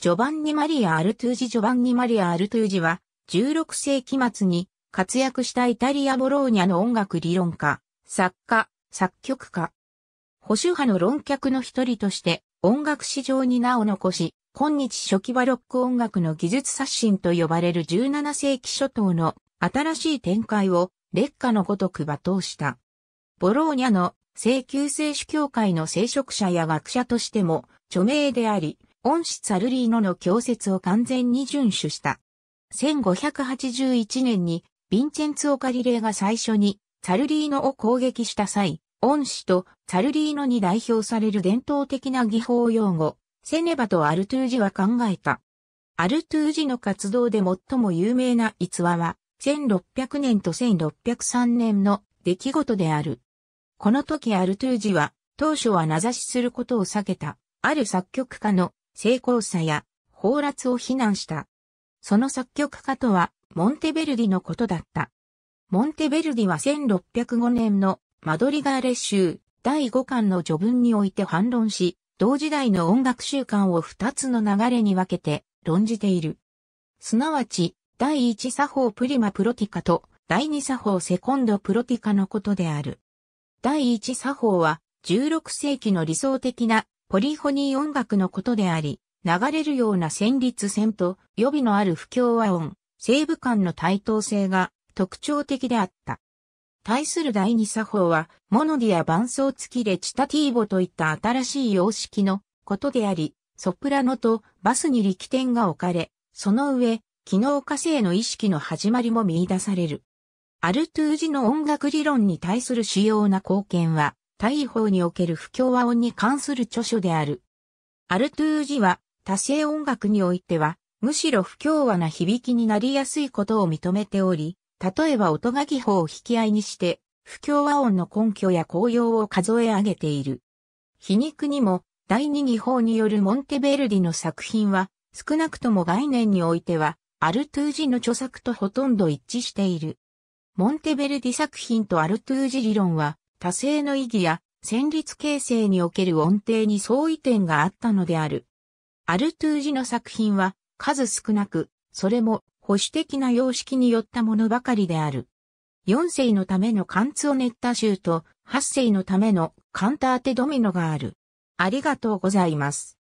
ジョバンニ・マリア・アルトゥージ・ジョバンニ・マリア・アルトゥージは、16世紀末に活躍したイタリア・ボローニャの音楽理論家、作家、作曲家。保守派の論客の一人として、音楽史上に名を残し、今日初期バロック音楽の技術刷新と呼ばれる17世紀初頭の新しい展開を劣化のごとく罵倒した。ボローニャの聖求聖主教会の聖職者や学者としても著名であり、恩師サルリーノの教説を完全に遵守した。1581年に、ヴィンチェンツオカリレーが最初に、サルリーノを攻撃した際、恩師とサルリーノに代表される伝統的な技法用語、セネバとアルトゥージは考えた。アルトゥージの活動で最も有名な逸話は、1600年と1603年の出来事である。この時アルトゥージは、当初は名指しすることを避けた、ある作曲家の成功さや放落を非難した。その作曲家とはモンテベルディのことだった。モンテベルディは1605年のマドリガーレ州第5巻の序文において反論し、同時代の音楽習慣を2つの流れに分けて論じている。すなわち、第1作法プリマプロティカと第2作法セコンドプロティカのことである。第1作法は16世紀の理想的なポリフォニー音楽のことであり、流れるような旋律線と予備のある不協和音、西部間の対等性が特徴的であった。対する第二作法は、モノディや伴奏付きレチタティーボといった新しい様式のことであり、ソプラノとバスに力点が置かれ、その上、機能化性の意識の始まりも見出される。アルトゥージの音楽理論に対する主要な貢献は、大法における不協和音に関する著書である。アルトゥージは、多声音楽においては、むしろ不協和な響きになりやすいことを認めており、例えば音が技法を引き合いにして、不協和音の根拠や効用を数え上げている。皮肉にも、第二技法によるモンテベルディの作品は、少なくとも概念においては、アルトゥージの著作とほとんど一致している。モンテベルディ作品とアルトゥージ理論は、多勢の意義や旋律形成における音程に相違点があったのである。アルトゥージの作品は数少なく、それも保守的な様式によったものばかりである。4世のためのカンツオネッタ集と8世のためのカンターテドミノがある。ありがとうございます。